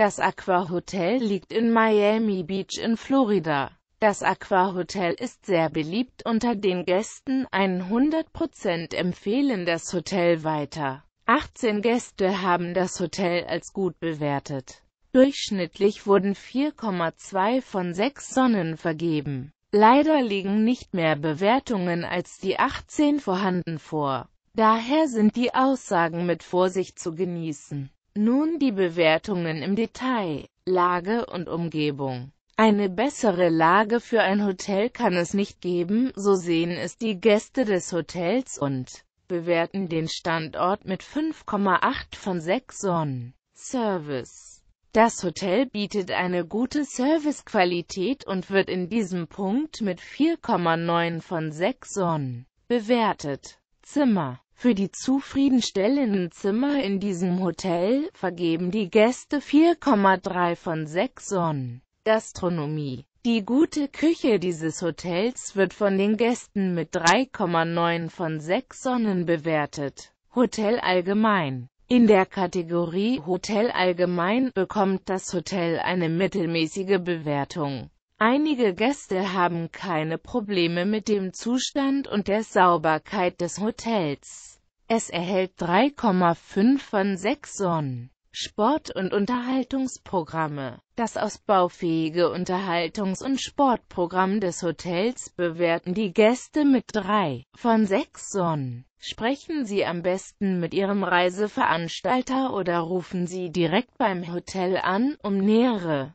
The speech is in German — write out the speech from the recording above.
Das Aqua Hotel liegt in Miami Beach in Florida. Das Aqua Hotel ist sehr beliebt unter den Gästen, 100% empfehlen das Hotel weiter. 18 Gäste haben das Hotel als gut bewertet. Durchschnittlich wurden 4,2 von 6 Sonnen vergeben. Leider liegen nicht mehr Bewertungen als die 18 vorhanden vor. Daher sind die Aussagen mit Vorsicht zu genießen. Nun die Bewertungen im Detail, Lage und Umgebung. Eine bessere Lage für ein Hotel kann es nicht geben, so sehen es die Gäste des Hotels und bewerten den Standort mit 5,8 von 6 Sonnen. Service Das Hotel bietet eine gute Servicequalität und wird in diesem Punkt mit 4,9 von 6 Sonnen bewertet. Zimmer für die zufriedenstellenden Zimmer in diesem Hotel vergeben die Gäste 4,3 von 6 Sonnen. Gastronomie Die gute Küche dieses Hotels wird von den Gästen mit 3,9 von 6 Sonnen bewertet. Hotel allgemein in der Kategorie Hotel allgemein bekommt das Hotel eine mittelmäßige Bewertung. Einige Gäste haben keine Probleme mit dem Zustand und der Sauberkeit des Hotels. Es erhält 3,5 von 6 Sonnen. Sport- und Unterhaltungsprogramme. Das ausbaufähige Unterhaltungs- und Sportprogramm des Hotels bewerten die Gäste mit 3 von 6 Sonnen. Sprechen Sie am besten mit Ihrem Reiseveranstalter oder rufen Sie direkt beim Hotel an, um nähere